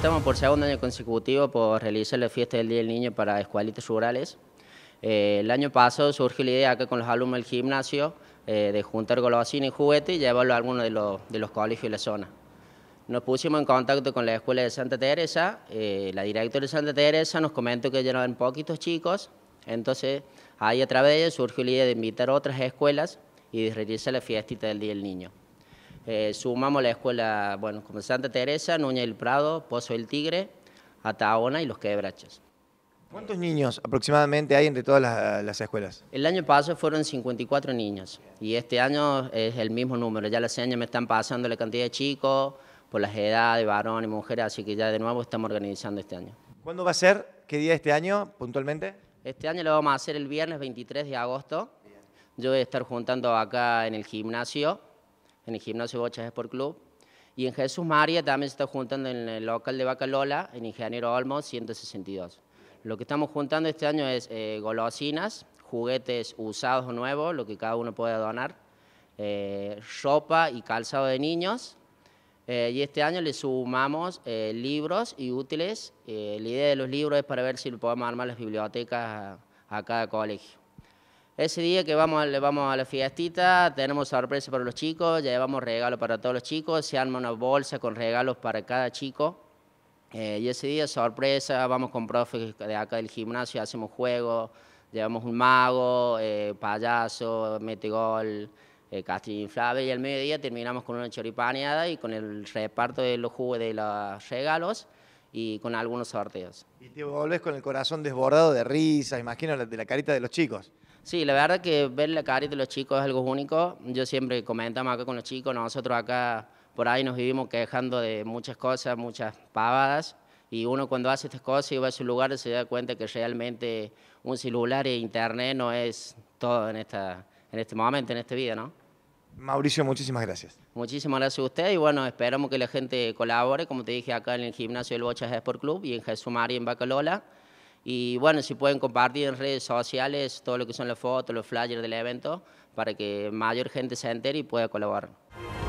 Estamos por segundo año consecutivo por realizar la fiesta del Día del Niño para escuelitas rurales. Eh, el año pasado surgió la idea que con los alumnos del gimnasio eh, de juntar golosinas y juguetes y llevarlo a algunos de los, de los colegios de la zona. Nos pusimos en contacto con la escuela de Santa Teresa. Eh, la directora de Santa Teresa nos comentó que ya eran poquitos chicos, entonces ahí a través de ella surgió la idea de invitar a otras escuelas y de realizar la fiestita del Día del Niño. Eh, sumamos la escuela, bueno, como Santa Teresa, Núñez del Prado, Pozo del Tigre, Ataona y Los Quebrachos. ¿Cuántos niños aproximadamente hay entre todas las, las, escuelas? El año pasado fueron 54 niños y este año es el mismo número. Ya las años me están pasando la cantidad de chicos por las edades, varones, mujeres, así que ya de nuevo estamos organizando este año. ¿Cuándo va a ser? ¿Qué día este año puntualmente? Este año lo vamos a hacer el viernes 23 de agosto. Yo voy a estar juntando acá en el gimnasio en el gimnasio Bochas Sport Club. Y en Jesús María también se está juntando en el local de Bacalola, en Ingeniero Olmo 162. Lo que estamos juntando este año es eh, golosinas, juguetes usados o nuevos, lo que cada uno pueda donar, eh, ropa y calzado de niños. Eh, y este año le sumamos eh, libros y útiles. la idea de los libros es para ver si lo podemos armar las bibliotecas a cada colegio. Ese día que vamos, le vamos a la fiestita, tenemos sorpresa para los chicos, llevamos regalos para todos los chicos, se arma una bolsa con regalos para cada chico. Eh, y ese día, sorpresa, vamos con profes de acá del gimnasio, hacemos juegos, llevamos un mago, eh, payaso, metegol, gol, eh, castillo inflable, y al mediodía terminamos con una choripaneada y con el reparto de los jugos de los regalos y con algunos sorteos. Y te volvés con el corazón desbordado de risa, imagino, de la carita de los chicos. Sí, la verdad que ver la cara de los chicos es algo único. Yo siempre comentamos acá con los chicos, nosotros acá por ahí nos vivimos quejando de muchas cosas, muchas pavadas. Y uno cuando hace estas cosas y va a su lugar se da cuenta que realmente un celular e internet no es todo en, esta, en este momento, en esta vida, ¿no? Mauricio, muchísimas gracias. Muchísimas gracias a usted y bueno, esperamos que la gente colabore, como te dije, acá en el gimnasio del Bocha Sport Club y en Jesús María en Bacalola. Y bueno, si pueden compartir en redes sociales todo lo que son las fotos, los flyers del evento, para que mayor gente se entere y pueda colaborar.